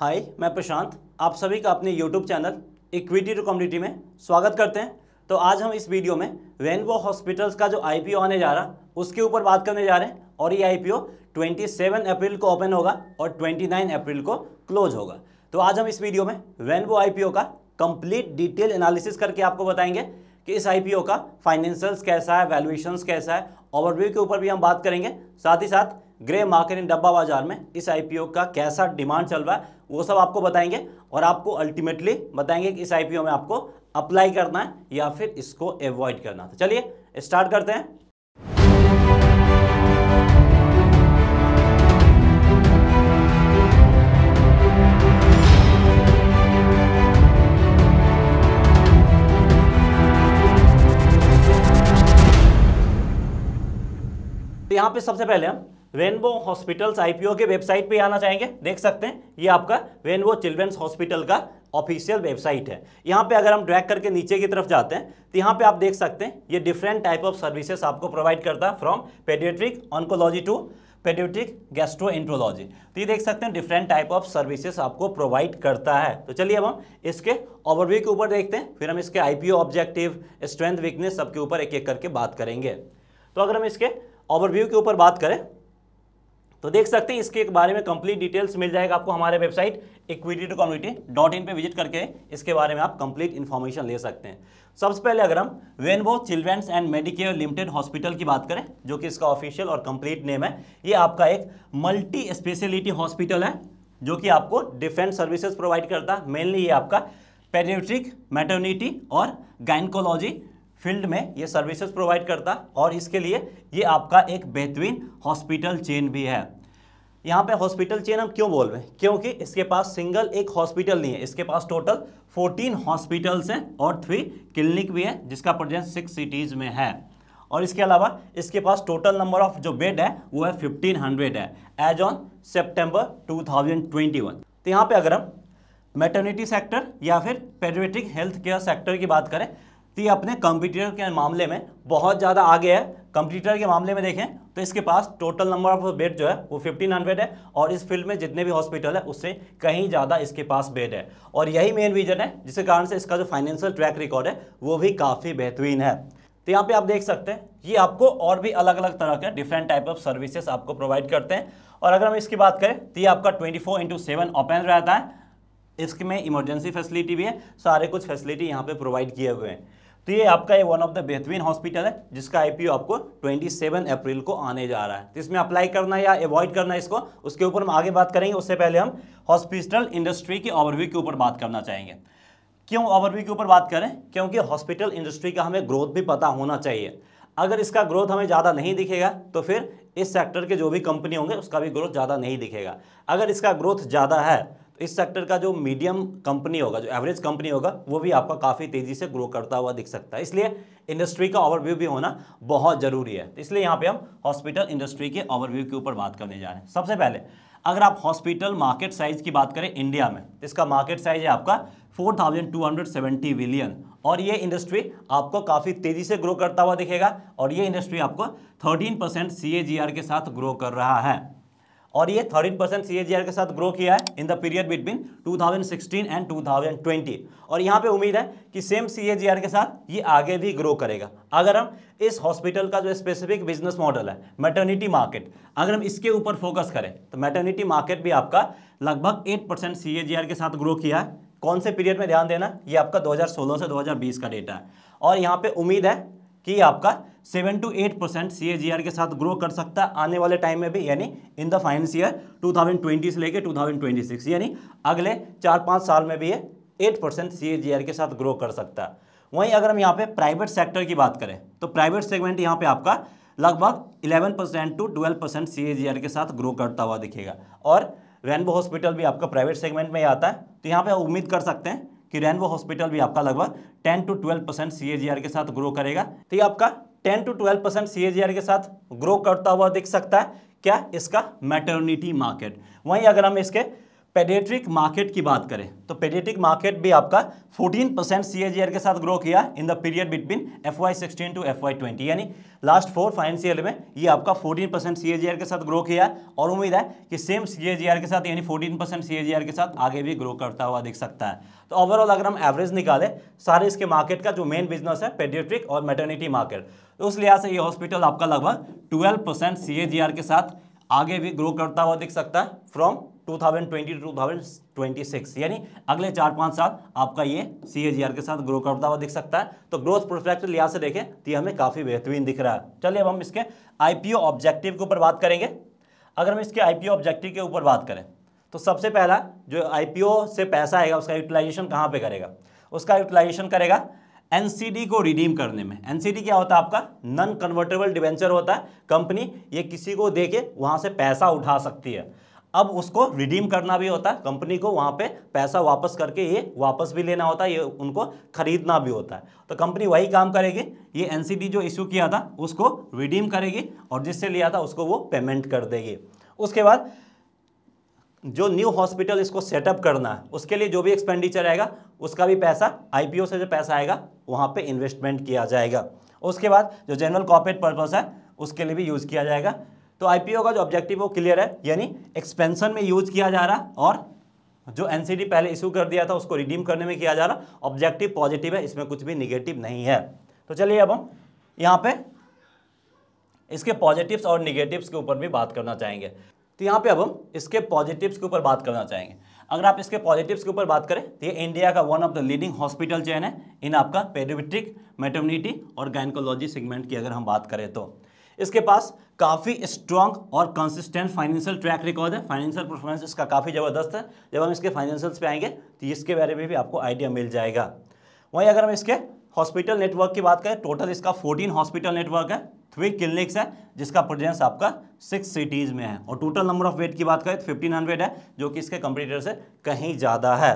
हाय मैं प्रशांत आप सभी का अपने YouTube channel equity to community में स्वागत करते हैं तो आज हम इस वीडियो में वेनवो हॉस्पिटल्स का जो आईपीओ आने जा रहा उसके ऊपर बात करने जा रहे हैं और ये आईपीओ 27 अप्रैल को ओपन होगा और 29 अप्रैल को क्लोज होगा तो आज हम इस वीडियो में वेनवो आई का कंप्लीट डिटेल एनालिसिस करके आपको बताएंगे कि इस आई का फाइनेंशियल्स कैसा है वैल्यूएशंस कैसा है ओवरव्यू के ऊपर भी हम बात करेंगे साथ ही साथ ग्रे मार्केट इन डब्बा बाजार में इस आईपीओ का कैसा डिमांड चल रहा है वो सब आपको बताएंगे और आपको अल्टीमेटली बताएंगे कि इस आईपीओ में आपको अप्लाई करना है या फिर इसको अवॉइड करना है तो चलिए स्टार्ट करते हैं तो यहां पे सबसे पहले हम रेनबो हॉस्पिटल्स आईपीओ के वेबसाइट पे आना चाहेंगे देख सकते हैं ये आपका रेनबो चिल्ड्रंस हॉस्पिटल का ऑफिशियल वेबसाइट है यहाँ पे अगर हम ड्रैग करके नीचे की तरफ जाते हैं तो यहाँ पे आप देख सकते हैं ये डिफरेंट टाइप ऑफ सर्विसेज आपको प्रोवाइड करता है from paediatric oncology to paediatric gastro तो ये देख सकते हैं डिफरेंट टाइप ऑफ सर्विसेज आपको प्रोवाइड करता है तो चलिए अब हम इसके ओवरव्यू के ऊपर देखते हैं फिर हम इसके आई ऑब्जेक्टिव स्ट्रेंथ वीकनेस सबके ऊपर एक एक करके बात करेंगे तो अगर हम इसके ओवरव्यू के ऊपर बात करें तो देख सकते हैं इसके बारे में कंप्लीट डिटेल्स मिल जाएगा आपको हमारे website equity to community dot in पर विजिट करके इसके बारे में आप कंप्लीट इन्फॉर्मेशन ले सकते हैं सबसे पहले अगर हम rainbow children's and medicare limited hospital की बात करें जो कि इसका ऑफिशियल और कंप्लीट नेम है ये आपका एक मल्टी स्पेशलिटी हॉस्पिटल है जो कि आपको डिफेंस सर्विसेज प्रोवाइड करता है मेनली ये आपका पेडिट्रिक मेटर्निटी और गाइनकोलॉजी फील्ड में ये सर्विसेज प्रोवाइड करता और इसके लिए ये आपका एक बेहतरीन हॉस्पिटल चेन भी है यहाँ पे हॉस्पिटल चेन हम क्यों बोल रहे हैं क्योंकि इसके पास सिंगल एक हॉस्पिटल नहीं है इसके पास टोटल 14 हॉस्पिटल्स हैं और थ्री क्लिनिक भी हैं जिसका प्रजेंस सिक्स सिटीज़ में है और इसके अलावा इसके पास टोटल नंबर ऑफ जो बेड है वो है हंड्रेड है एज ऑन ट्वेंटी वन तो यहाँ पे अगर हम मेटर्निटी सेक्टर या फिर पेडोमेट्रिक हेल्थ केयर सेक्टर की बात करें तो ये अपने कंप्यूटर के मामले में बहुत ज़्यादा आगे है कंप्यूटर के मामले में देखें तो इसके पास टोटल नंबर ऑफ बेड जो है वो 1500 है और इस फील्ड में जितने भी हॉस्पिटल है उससे कहीं ज़्यादा इसके पास बेड है और यही मेन रीजन है जिसके कारण से इसका जो फाइनेंशियल ट्रैक रिकॉर्ड है वो भी काफ़ी बेहतरीन है तो यहाँ पे आप देख सकते हैं ये आपको और भी अलग अलग तरह के डिफरेंट टाइप ऑफ सर्विसेज आपको प्रोवाइड करते हैं और अगर हम इसकी बात करें तो ये आपका twenty four into seven open रहता है इसमें इमरजेंसी फैसिलिटी भी है सारे कुछ फैसिलिटी यहाँ पे प्रोवाइड किए हुए हैं तो ये आपका ये वन ऑफ द बेहतरीन हॉस्पिटल है जिसका आईपीओ आपको 27 अप्रैल को आने जा रहा है तो इसमें अप्लाई करना या अवॉइड करना इसको उसके ऊपर हम आगे बात करेंगे उससे पहले हम हॉस्पिटल इंडस्ट्री की ओवरव्यू के ऊपर बात करना चाहेंगे क्यों ओवरव्यू के ऊपर बात करें क्योंकि हॉस्पिटल इंडस्ट्री का हमें ग्रोथ भी पता होना चाहिए अगर इसका ग्रोथ हमें ज़्यादा नहीं दिखेगा तो फिर इस सेक्टर के जो भी कंपनी होंगे उसका भी ग्रोथ ज़्यादा नहीं दिखेगा अगर इसका ग्रोथ ज़्यादा है तो इस सेक्टर का जो मीडियम कंपनी होगा जो एवरेज कंपनी होगा वो भी आपका काफ़ी तेज़ी से ग्रो करता हुआ दिख सकता है इसलिए इंडस्ट्री का ओवरव्यू भी होना बहुत ज़रूरी है तो इसलिए यहाँ पे हम हॉस्पिटल इंडस्ट्री के ओवरव्यू के ऊपर बात करने जा रहे हैं सबसे पहले अगर आप हॉस्पिटल मार्केट साइज़ की बात करें इंडिया में तो इसका मार्केट साइज़ है आपका फोर बिलियन और ये इंडस्ट्री आपको काफ़ी तेज़ी से ग्रो करता हुआ दिखेगा और ये इंडस्ट्री आपको थर्टीन परसेंट के साथ ग्रो कर रहा है और ये 13 परसेंट सी के साथ ग्रो किया है in the period between 2016 and 2020 और यहाँ पे उम्मीद है कि सेम सी के साथ ये आगे भी ग्रो करेगा अगर हम इस हॉस्पिटल का जो स्पेसिफिक बिजनेस मॉडल है मैटर्निटी मार्केट अगर हम इसके ऊपर फोकस करें तो मैटर्निटी मार्केट भी आपका लगभग एट परसेंट के साथ ग्रो किया है कौन से पीरियड में ध्यान देना ये आपका दो से दो का डेटा है और यहाँ पर उम्मीद है कि आपका सेवन टू एट परसेंट सी के साथ ग्रो कर सकता है आने वाले टाइम में भी यानी in the finance year twenty से लेकर टू थाउजेंड ट्वेंटी सिक्स यानी अगले चार पाँच साल में भी ये एट परसेंट सी के साथ ग्रो कर सकता है वहीं अगर हम यहाँ पे प्राइवेट सेक्टर की बात करें तो प्राइवेट सेगमेंट यहाँ पे आपका लगभग eleven percent to twelve percent सी के साथ ग्रो करता हुआ दिखेगा और रेनबो हॉस्पिटल भी आपका प्राइवेट सेगमेंट में ही आता है तो यहाँ पर उम्मीद कर सकते हैं कि रेनबो हॉस्पिटल भी आपका लगभग टेन टू ट्वेल्व परसेंट सी के साथ ग्रो करेगा तो ये आपका टेन टू ट्वेल्व परसेंट सी के साथ ग्रो करता हुआ दिख सकता है क्या इसका मैटर्निटी मार्केट वहीं अगर हम इसके पेडेट्रिक मार्केट की बात करें तो पेडेट्रिक मार्केट भी आपका 14 परसेंट सी के साथ ग्रो किया in the period between F Y sixteen to F Y twenty यानी लास्ट फोर फाइनेंशियल में ये आपका 14 परसेंट सी के साथ ग्रो किया और उम्मीद है कि सेम सी के साथ यानी 14 परसेंट सी के साथ आगे भी ग्रो करता हुआ दिख सकता है तो ओवरऑल अगर हम एवरेज निकालें सारे इसके मार्केट का जो मेन बिजनेस है पेडेट्रिक और मेटर्निटी मार्केट तो उस लिहाज से ये हॉस्पिटल आपका लगभग ट्वेल्व परसेंट के साथ आगे भी ग्रो करता हुआ दिख सकता है फ्रॉम 2020 टू 2026 यानी अगले चार पाँच साल आपका ये सी के साथ ग्रो करता हुआ दिख सकता है तो ग्रोथ प्रोस्पेक्ट लिहाज से देखें तो ये हमें काफ़ी बेहतरीन दिख रहा है चलिए अब हम इसके आईपीओ ऑब्जेक्टिव के ऊपर बात करेंगे अगर हम इसके आईपीओ ऑब्जेक्टिव के ऊपर बात करें तो सबसे पहला जो आईपीओ से पैसा आएगा उसका यूटिलाइजेशन कहाँ पर करेगा उसका यूटिलाइजेशन करेगा एनसीडी को रिडीम करने में एनसीडी क्या होता है आपका नॉन कन्वर्टेबल डिवेंचर होता है कंपनी ये किसी को दे के वहाँ से पैसा उठा सकती है अब उसको रिडीम करना भी होता है कंपनी को वहाँ पे पैसा वापस करके ये वापस भी लेना होता है ये उनको खरीदना भी होता है तो कंपनी वही काम करेगी ये एनसीडी जो इश्यू किया था उसको रिडीम करेगी और जिससे लिया था उसको वो पेमेंट कर देगी उसके बाद जो न्यू हॉस्पिटल इसको सेटअप करना है उसके लिए जो भी एक्सपेंडिचर आएगा उसका भी पैसा आईपीओ से जो पैसा आएगा वहाँ पे इन्वेस्टमेंट किया जाएगा उसके बाद जो जनरल कॉपरेट पर्पस है उसके लिए भी यूज़ किया जाएगा तो आईपीओ का जो ऑब्जेक्टिव वो क्लियर है यानी एक्सपेंसन में यूज किया जा रहा और जो एनसीडी पहले इशू कर दिया था उसको रिडीम करने में किया जा रहा ऑब्जेक्टिव पॉजिटिव है इसमें कुछ भी निगेटिव नहीं है तो चलिए अब हम यहाँ पे इसके पॉजिटिव्स और निगेटिव्स के ऊपर भी बात करना चाहेंगे तो यहाँ पे अब हम इसके पॉजिटिव्स के ऊपर बात करना चाहेंगे अगर आप इसके पॉजिटिव्स के ऊपर बात करें तो ये इंडिया का one of the leading hospital chain है इन आपका पेडोमेट्रिक मेटर्निटी और गाइनकोलॉजी सेगमेंट की अगर हम बात करें तो इसके पास काफ़ी स्ट्रॉन्ग और कंसिस्टेंट फाइनेंशियल ट्रैक रिकॉर्ड है फाइनेंशियल परफॉर्मेंस इसका काफ़ी ज़बरदस्त है जब हम इसके फाइनेंशियल्स पे आएंगे तो इसके बारे में भी आपको आइडिया मिल जाएगा वहीं अगर हम इसके हॉस्पिटल नेटवर्क की बात करें टोटल इसका 14 हॉस्पिटल नेटवर्क है थ्री क्लिनिक्स है जिसका प्रेजेंस आपका सिक्स सिटीज़ में है और टोटल नंबर ऑफ बेड की बात करें तो फिफ्टीन हंड्रेड है जो कि इसके कंप्यूटर से कहीं ज़्यादा है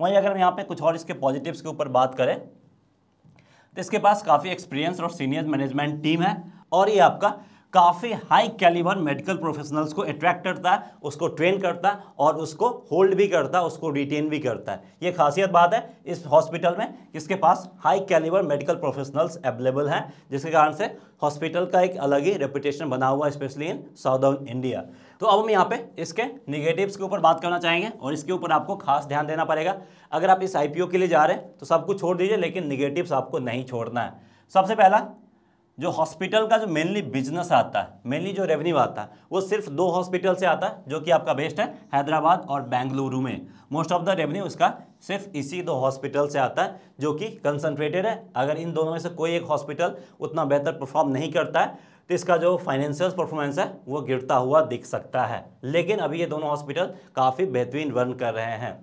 वहीं अगर हम यहाँ पे कुछ और इसके पॉजिटिव्स के ऊपर बात करें तो इसके पास काफ़ी एक्सपीरियंस और सीनियर मैनेजमेंट टीम है और ये आपका काफ़ी हाई कैलिबर मेडिकल प्रोफेशनल्स को अट्रैक्ट करता है उसको ट्रेन करता है और उसको होल्ड भी करता है उसको रिटेन भी करता है ये खासियत बात है इस हॉस्पिटल में इसके पास high calibre medical professionals available हैं जिसके कारण से हॉस्पिटल का एक अलग ही रेपुटेशन बना हुआ स्पेशली इन साउदर्न इंडिया तो अब हम यहाँ पे इसके निगेटिव्स के ऊपर बात करना चाहेंगे और इसके ऊपर आपको खास ध्यान देना पड़ेगा अगर आप इस आई के लिए जा रहे हैं तो सब कुछ छोड़ दीजिए लेकिन निगेटिव्स आपको नहीं छोड़ना है सबसे पहला जो हॉस्पिटल का जो मेनली बिजनेस आता है मेनली जो रेवेन्यू आता है वो सिर्फ दो हॉस्पिटल से आता है जो कि आपका बेस्ट है हैदराबाद और बेंगलुरु में मोस्ट ऑफ द रेवेन्यू उसका सिर्फ इसी दो हॉस्पिटल से आता है जो कि कंसनट्रेटेड है अगर इन दोनों में से कोई एक हॉस्पिटल उतना बेहतर परफॉर्म नहीं करता है तो इसका जो फाइनेंशियल परफॉर्मेंस है वो गिरता हुआ दिख सकता है लेकिन अभी ये दोनों हॉस्पिटल काफ़ी बेहतरीन रन कर रहे हैं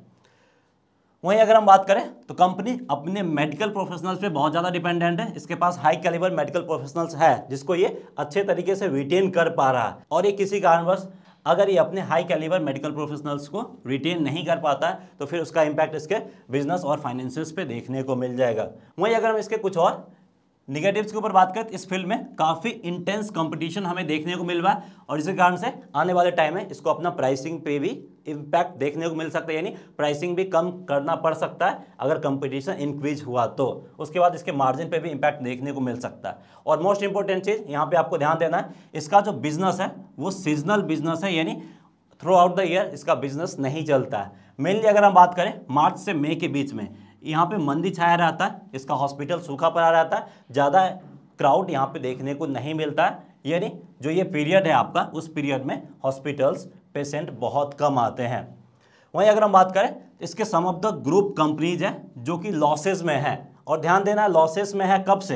वहीं अगर हम बात करें तो कंपनी अपने मेडिकल प्रोफेशनल्स पे बहुत ज़्यादा डिपेंडेंट है इसके पास हाई कैलिबर मेडिकल प्रोफेशनल्स है जिसको ये अच्छे तरीके से रिटेन कर पा रहा है और ये किसी कारणवश अगर ये अपने हाई कैलिबर मेडिकल प्रोफेशनल्स को रिटेन नहीं कर पाता है तो फिर उसका इम्पैक्ट इसके बिजनेस और फाइनेंसिस पे देखने को मिल जाएगा वहीं अगर हम इसके कुछ और निगेटिव्स के ऊपर बात करें तो इस फील्ड में काफ़ी इंटेंस कंपटीशन हमें देखने को मिल रहा है और इसके कारण से आने वाले टाइम में इसको अपना प्राइसिंग पे भी इम्पैक्ट देखने को मिल सकता है यानी प्राइसिंग भी कम करना पड़ सकता है अगर कंपटीशन इंक्रीज हुआ तो उसके बाद इसके मार्जिन पे भी इम्पैक्ट देखने को मिल सकता है और मोस्ट इंपॉर्टेंट चीज़ यहाँ पे आपको ध्यान देना है इसका जो बिजनेस है वो सीजनल बिजनेस है यानी थ्रू आउट द ईयर इसका बिजनेस नहीं चलता है मेनली अगर हम बात करें मार्च से मई के बीच में यहाँ पे मंदी छाया रहता है इसका हॉस्पिटल सूखा पड़ा रहता है ज़्यादा क्राउड यहाँ पे देखने को नहीं मिलता है यानी जो ये पीरियड है आपका उस पीरियड में हॉस्पिटल्स पेशेंट बहुत कम आते हैं वहीं अगर हम बात करें इसके some of the group companies हैं जो कि लॉसेज में हैं और ध्यान देना लॉसेस में है कब से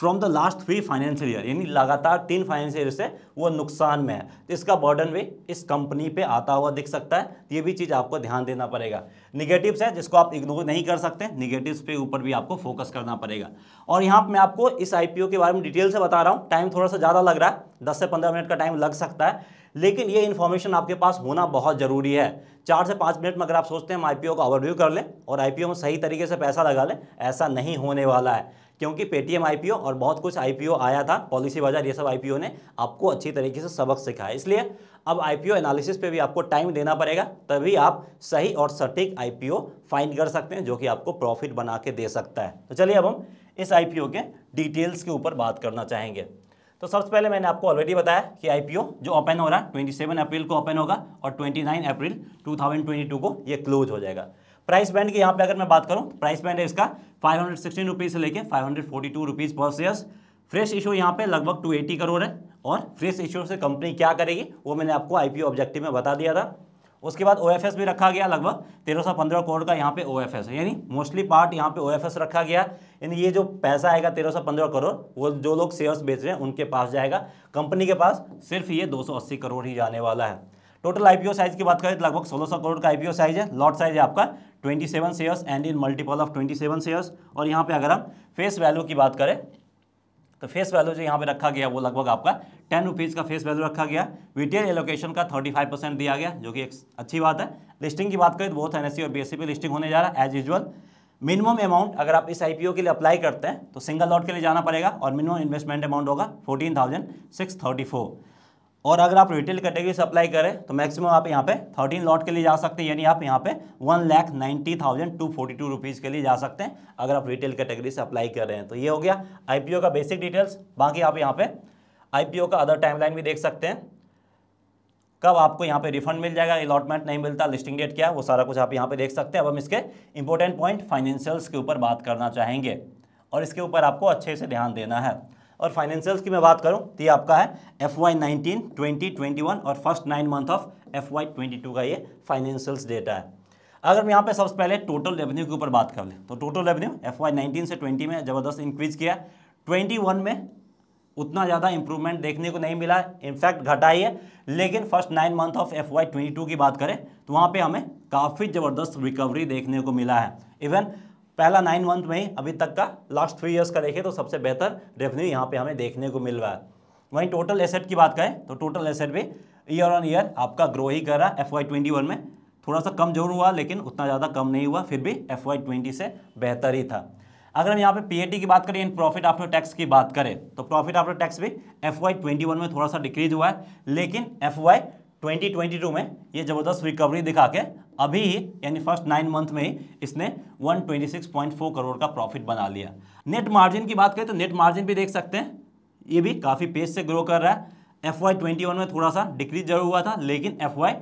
from the last three financial year यानी लगातार तीन फाइनेंशियल ईयर से वो नुकसान में है तो इसका बर्डन भी इस कंपनी पे आता हुआ दिख सकता है तो ये भी चीज़ आपको ध्यान देना पड़ेगा निगेटिव्स है जिसको आप इग्नोर नहीं कर सकते निगेटिव्स पे ऊपर भी आपको फोकस करना पड़ेगा और यहाँ मैं आपको इस आई के बारे में डिटेल से बता रहा हूँ टाइम थोड़ा सा ज़्यादा लग रहा है दस से पंद्रह मिनट का टाइम लग सकता है लेकिन ये इन्फॉर्मेशन आपके पास होना बहुत ज़रूरी है चार से पाँच मिनट में अगर आप सोचते हैं हम आई का ओवरव्यू कर लें और आई में सही तरीके से पैसा लगा लें ऐसा नहीं होने वाला है क्योंकि पेटीएम आईपीओ और बहुत कुछ आईपीओ आया था पॉलिसी बाजार ये सब आईपीओ ने आपको अच्छी तरीके से सबक सिखाया इसलिए अब आईपीओ एनालिसिस पे भी आपको टाइम देना पड़ेगा तभी आप सही और सटीक आईपीओ फाइंड कर सकते हैं जो कि आपको प्रॉफिट बना के दे सकता है तो चलिए अब हम इस आईपीओ के डिटेल्स के ऊपर बात करना चाहेंगे तो सबसे पहले मैंने आपको ऑलरेडी बताया कि आईपीओ जो ओपन हो रहा है सेवन अप्रैल को ओपन होगा और नाइन अप्रैल टू को ये क्लोज हो जाएगा प्राइस बैंड की यहाँ पे अगर मैं बात करूँ प्राइस तो बैंड है इसका फाइव हंड्रेड से लेकर five hundred per shares fresh issue यहाँ पे लगभग 280 करोड़ है और फ्रेश इशू से कंपनी क्या करेगी वो मैंने आपको आईपीओ ऑब्जेक्टिव में बता दिया था उसके बाद ओएफएस भी रखा गया लगभग 1315 करोड़ का यहाँ पे ओएफएस है यानी मोस्टली पार्ट यहाँ पे ओएफएस रखा गया यानी ये जो पैसा आएगा 1315 करोड़ वो जो लोग शेयर्स बेच रहे हैं उनके पास जाएगा कंपनी के पास सिर्फ ये अस्सी करोड़ ही जाने वाला है टोटल आईपीओ साइज की बात करें तो लगभग 1600 करोड़ का आईपीओ साइज है लॉट साइज है आपका 27 shares and in multiple of 27 shares और यहाँ पे अगर हम फेस वैल्यू की बात करें तो फेस वैल्यू जो यहाँ पे रखा गया वो लगभग आपका टेन रुपीज़ का फेस वैल्यू रखा गया रिटेल एलोकेशन का थर्टी फाइव परसेंट दिया गया जो कि एक अच्छी बात है लिस्टिंग की बात करें तो बहुत एन e और बी e पे लिस्टिंग होने जा रहा है एज यूजल मिनिमम अमाउंट अगर आप इस आईपीओ के लिए अप्लाई करते हैं तो सिंगल लॉट के लिए जाना पड़ेगा और मिनिमम इन्वेस्टमेंट अमाउंट होगा fourteen thousand six thirty four और अगर आप रिटेल कैटेगरी से अप्लाई करें तो मैक्सिमम आप यहाँ पे थर्टीन लॉट के लिए जा सकते हैं यानी आप यहाँ पे one lakh ninety thousand two forty two rupees के लिए जा सकते हैं अगर आप रिटेल कैटेगरी से अप्लाई कर रहे हैं तो ये हो गया आईपीओ का बेसिक डिटेल्स बाकी आप यहाँ पे आईपीओ का अदर टाइमलाइन भी देख सकते हैं कब आपको यहाँ पर रिफंड मिल जाएगा अलॉटमेंट नहीं मिलता लिस्टिंग डेट क्या वो सारा कुछ आप यहाँ पर देख सकते हैं अब हम इसके इंपॉर्टेंट पॉइंट फाइनेंशियल्स के ऊपर बात करना चाहेंगे और इसके ऊपर आपको अच्छे से ध्यान देना है और फाइनेंशियल्स की मैं बात करूं तो ये आपका है F Y nineteen twenty twenty one और first nine month of F Y twenty two का ये फाइनेंशियल्स डेटा है अगर हम यहाँ पे सबसे पहले टोटल रेवेन्यू के ऊपर बात कर लें तो total revenue F Y nineteen से ट्वेंटी में ज़बरदस्त इंक्रीज किया ट्वेंटी वन में उतना ज़्यादा इंप्रूवमेंट देखने को नहीं मिला इनफैक्ट घटा ही है लेकिन first nine month of F Y twenty two की बात करें तो वहाँ पे हमें काफ़ी ज़बरदस्त रिकवरी देखने को मिला है इवन पहला नाइन मंथ में अभी तक का लास्ट थ्री ईयर्स का देखें तो सबसे बेहतर रेवेन्यू यहाँ पे हमें देखने को मिल रहा है वहीं टोटल एसेट की बात करें तो टोटल एसेट भी ईयर ऑन ईयर आपका ग्रो ही कर रहा है एफ वाई ट्वेंटी वन में थोड़ा सा कम जरूर हुआ लेकिन उतना ज़्यादा कम नहीं हुआ फिर भी एफ वाई ट्वेंटी से बेहतर ही था अगर हम यहाँ पे टी की बात करें एंड प्रॉफिट आफ्टर टैक्स की बात करें तो प्रॉफिट आफ्टर टैक्स भी एफ वाई ट्वेंटी वन में थोड़ा सा डिक्रीज हुआ है लेकिन एफ वाई 2022 में ये ज़बरदस्त रिकवरी दिखा के अभी यानी फर्स्ट नाइन मंथ में ही इसने 126.4 करोड़ का प्रॉफिट बना लिया नेट मार्जिन की बात करें तो नेट मार्जिन भी देख सकते हैं ये भी काफ़ी पेज से ग्रो कर रहा है एफ वाई ट्वेंटी वन में थोड़ा सा डिक्रीज जरूर हुआ था लेकिन एफ वाई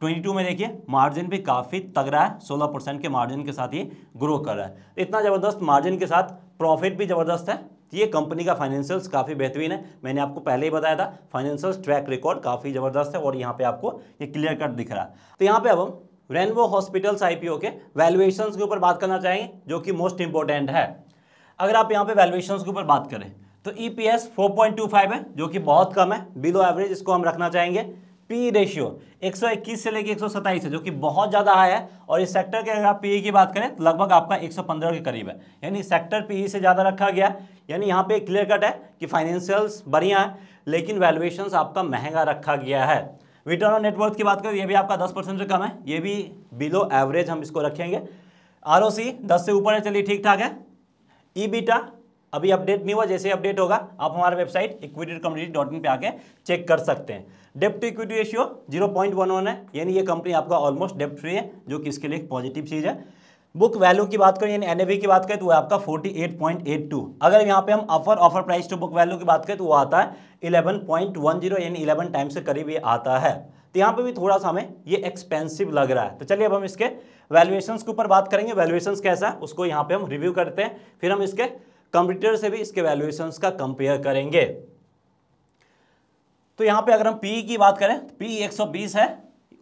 ट्वेंटी टू में देखिए मार्जिन भी काफ़ी तगड़ा है सोलह परसेंट के मार्जिन के साथ ये ग्रो कर रहा है इतना ज़बरदस्त मार्जिन के साथ प्रॉफिट भी ज़बरदस्त है ये कंपनी का फाइनेंशियल्स काफ़ी बेहतरीन है मैंने आपको पहले ही बताया था फाइनेंशियल्स ट्रैक रिकॉर्ड काफ़ी ज़बरदस्त है और यहाँ पे आपको ये क्लियर कट दिख रहा है तो यहाँ पे अब हम रेनबो हॉस्पिटल्स आईपीओ के वैल्यूएशन के ऊपर बात करना चाहेंगे जो कि मोस्ट इंपॉर्टेंट है अगर आप यहाँ पर वैल्यूएशन के ऊपर बात करें तो ई e पी है जो कि बहुत कम है बिलो एवरेज इसको हम रखना चाहेंगे पी रेशियो 121 से लेकर एक सत्ताईस है जो कि बहुत ज़्यादा हाई है और इस सेक्टर के अगर आप पीई की बात करें तो लगभग आपका 115 के करीब है यानी सेक्टर पीई से ज़्यादा रखा गया यानी यहाँ पे क्लियर कट है कि फाइनेंशियल्स बढ़िया है लेकिन वैल्यूएशंस आपका महंगा रखा गया है रिटर्न ऑन नेटवर्थ की बात करें ये भी आपका दस परसेंट से कम है ये भी बिलो एवरेज हम इसको रखेंगे आर ओ सी दस से ऊपर है चलिए ठीक ठाक है ई बीटा अभी अपडेट नहीं हुआ जैसे अपडेट होगा आप हमारे website equity community dot in पर आकर चेक कर सकते हैं डेप्ट to equity ratio zero point one one है यानी ये कंपनी आपका ऑलमोस्ट डेप्ट फ्री है जो कि इसके लिए एक पॉजिटिव चीज़ है बुक वैल्यू की बात करें यानी एन की बात करें तो वो आपका 48.82 अगर यहाँ पे हम offer offer price to book value की बात करें तो वो आता है 11.10 यानी 11 टाइम्स से करीब ये आता है तो यहाँ पे भी थोड़ा सा हमें ये एक्सपेंसिव लग रहा है तो चलिए अब हम इसके वैल्यूएशन के ऊपर बात करेंगे वैल्यूएशन कैसा है उसको यहाँ पे हम रिव्यू करते हैं फिर हम इसके कंप्यूटर से भी इसके वैल्यूएशन का कंपेयर करेंगे तो यहां पे अगर हम पी e की बात करें पी तो e 120 है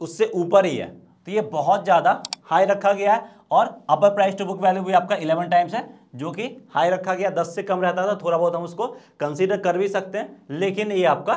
उससे ऊपर ही है तो ये बहुत ज़्यादा हाई रखा गया है और upper price to book value भी आपका 11 टाइम्स है जो कि हाई रखा गया 10 से कम रहता था थोड़ा बहुत हम उसको कंसीडर कर भी सकते हैं लेकिन ये आपका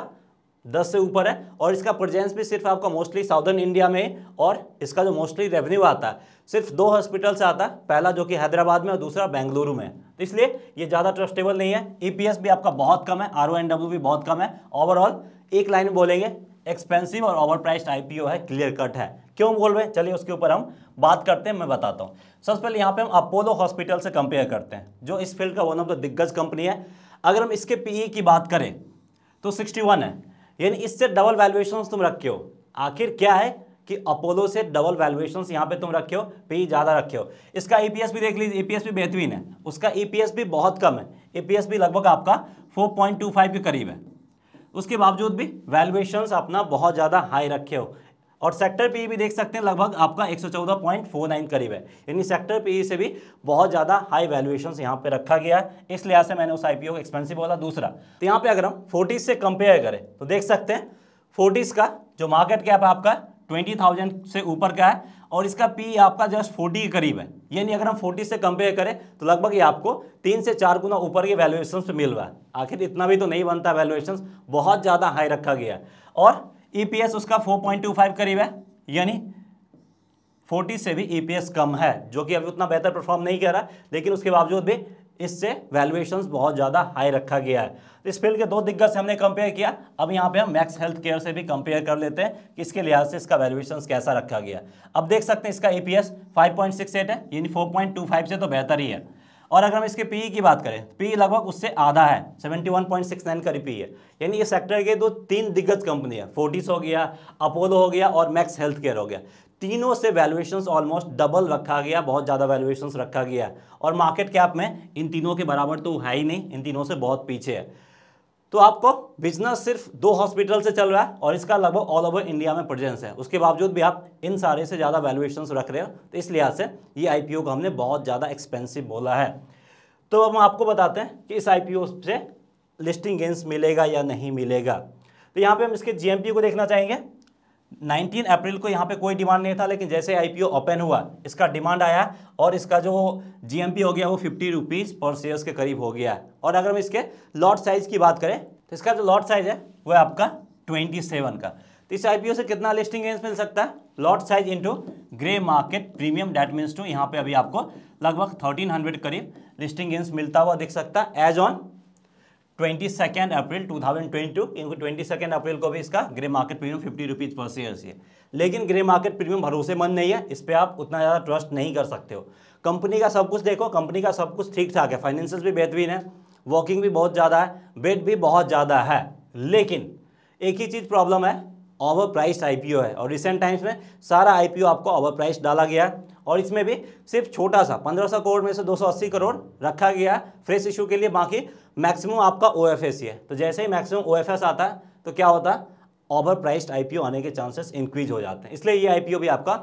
दस से ऊपर है और इसका प्रजेंस भी सिर्फ आपका मोस्टली साउदर्न इंडिया में और इसका जो मोस्टली रेवेन्यू आता है सिर्फ दो हॉस्पिटल से आता है पहला जो कि हैदराबाद में और दूसरा बेंगलुरु में तो इसलिए ये ज़्यादा ट्रस्टेबल नहीं है ईपीएस e भी आपका बहुत कम है आर भी बहुत कम है ओवरऑल एक लाइन बोलेंगे एक्सपेंसिव और ओवर प्राइस्ड आईपीओ है क्लियर कट है क्यों बोल रहे हैं चलिए उसके ऊपर हम बात करते हैं मैं बताता हूँ सबसे पहले यहाँ पे हम अपोलो हॉस्पिटल से कंपेयर करते हैं जो इस फील्ड का वन ऑफ द दिग्गज कंपनी है अगर हम इसके पी e की बात करें तो 61 है यानी इससे डबल वैल्यूएशन तुम रखे हो आखिर क्या है कि अपोलो से डबल वैल्यूएशन यहाँ पे तुम रखे हो पे ज़्यादा रखे हो इसका ईपीएस e भी देख लीजिए ईपीएस e भी बेहतरीन है उसका ईपीएस e भी बहुत कम है ईपीएस भी लगभग आपका 4.25 के करीब है उसके बावजूद भी वैल्यूएशन अपना बहुत ज़्यादा हाई रखे हो और सेक्टर पी e भी देख सकते हैं लगभग आपका 114.49 करीब है यानी सेक्टर पी e से भी बहुत ज़्यादा हाई वैल्यूएशन यहाँ पे रखा गया है इस लिहाज से मैंने उस आईपीओ को एक्सपेंसिव बोला दूसरा तो यहाँ पे अगर हम फोर्टीज से कंपेयर करें तो देख सकते हैं फोर्टीज का जो मार्केट कैप है आपका ट्वेंटी थाउजेंड से ऊपर का है और इसका पी e आपका जस्ट फोर्टी के करीब है यानी अगर हम फोर्टी से कंपेयर करें तो लगभग ये आपको तीन से चार गुना ऊपर के वैल्यूएशन मिल रहा है आखिर इतना भी तो नहीं बनता वैल्यूएशन बहुत ज़्यादा हाई रखा गया है और ईपीएस e उसका 4.25 करीब है यानी 40 से भी ईपीएस e कम है जो कि अभी उतना बेहतर परफॉर्म नहीं कर रहा लेकिन उसके बावजूद भी इससे वैल्यूएशन बहुत ज़्यादा हाई रखा गया है तो इस फील्ड के दो दिग्गज से हमने कंपेयर किया अब यहाँ पे हम मैक्स हेल्थ केयर से भी कंपेयर कर लेते हैं कि इसके लिहाज से इसका वैल्यूएशन कैसा रखा गया अब देख सकते हैं इसका ई पी एस है यानी 4.25 से तो बेहतर ही है और अगर हम इसके पी की बात करें पी लगभग उससे आधा है 71.69 का पी है यानी ये सेक्टर के दो तीन दिग्गज कंपनी है फोर्टिस हो गया अपोलो हो गया और मैक्स हेल्थ केयर हो गया तीनों से वैल्यूएशंस ऑलमोस्ट डबल रखा गया बहुत ज़्यादा वैल्यूएशंस रखा गया और मार्केट कैप में इन तीनों के बराबर तो है ही नहीं इन तीनों से बहुत पीछे है तो आपको बिजनेस सिर्फ दो हॉस्पिटल से चल रहा है और इसका लगभग ऑल ओवर इंडिया में प्रेजेंस है उसके बावजूद भी आप इन सारे से ज़्यादा वैल्यूएशन रख रहे हो तो इस लिहाज से ये आई को हमने बहुत ज़्यादा एक्सपेंसिव बोला है तो हम आपको बताते हैं कि इस आई से लिस्टिंग गेंस मिलेगा या नहीं मिलेगा तो यहाँ पे हम इसके जीएमपी को देखना चाहेंगे 19 अप्रैल को यहाँ पे कोई डिमांड नहीं था लेकिन जैसे आई ओपन हुआ इसका डिमांड आया और इसका जो जी हो गया वो फिफ्टी रुपीज़ पर शेयर्स के करीब हो गया है और अगर हम इसके लॉट साइज़ की बात करें तो इसका जो लॉट साइज़ है वो है आपका ट्वेंटी सेवन का तो इस आई से कितना लिस्टिंग गेंस मिल सकता है lot size into grey market premium that means to यहाँ पे अभी आपको लगभग 1300 करीब लिस्टिंग गेंस मिलता हुआ दिख सकता है as on twenty second April two thousand twenty two इनको ट्वेंटी सेकेंड अप्रैल को भी इसका grey market premium fifty rupees per share है लेकिन ग्रे मार्केट प्रीमियम भरोसेमंद नहीं है इस पर आप उतना ज़्यादा ट्रस्ट नहीं कर सकते हो कंपनी का सब कुछ देखो कंपनी का सब कुछ ठीक ठाक है फाइनेंशियल भी बेहतरीन है वॉकिंग भी बहुत ज़्यादा है बेट भी बहुत ज़्यादा है लेकिन एक ही चीज़ प्रॉब्लम है ओवर प्राइस आई है और रिसेंट टाइम्स में सारा आई आपको ओवर प्राइस डाला गया है और इसमें भी सिर्फ छोटा सा 1500 करोड़ में से 280 करोड़ रखा गया है फ्रेश इशू के लिए बाकी मैक्सिमम आपका ओ एफ एस ही है तो जैसे ही मैक्सिमम ओ एफ एस आता है तो क्या होता है ओवर प्राइस्ड आई आने के चांसेस इंक्रीज हो जाते हैं इसलिए ये आई भी आपका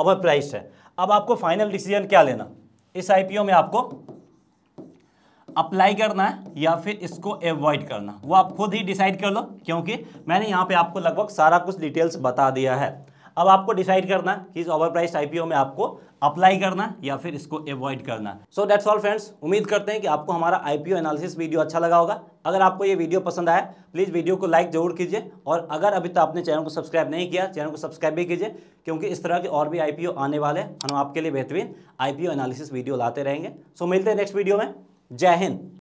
ओवर प्राइस्ड है अब आपको फाइनल डिसीजन क्या लेना इस आई में आपको अप्लाई करना है या फिर इसको एवॉइड करना वो आप खुद ही डिसाइड कर लो क्योंकि मैंने यहाँ पे आपको लगभग सारा कुछ डिटेल्स बता दिया है अब आपको डिसाइड करना कि इस ओवर प्राइस आईपीओ में आपको अप्लाई करना या फिर इसको अवॉइड करना सो दैट्स ऑल फ्रेंड्स उम्मीद करते हैं कि आपको हमारा आईपीओ एनालिसिस वीडियो अच्छा लगा होगा अगर आपको ये वीडियो पसंद आया प्लीज़ वीडियो को लाइक जरूर कीजिए और अगर अभी तक आपने चैनल को सब्सक्राइब नहीं किया चैनल को सब्सक्राइब भी कीजिए क्योंकि इस तरह के और भी आईपीओ आने वाले हैं हम आपके लिए बेहतरीन आईपीओ एनालिसिस वीडियो लाते रहेंगे सो मिलते हैं नेक्स्ट वीडियो में जय हिंद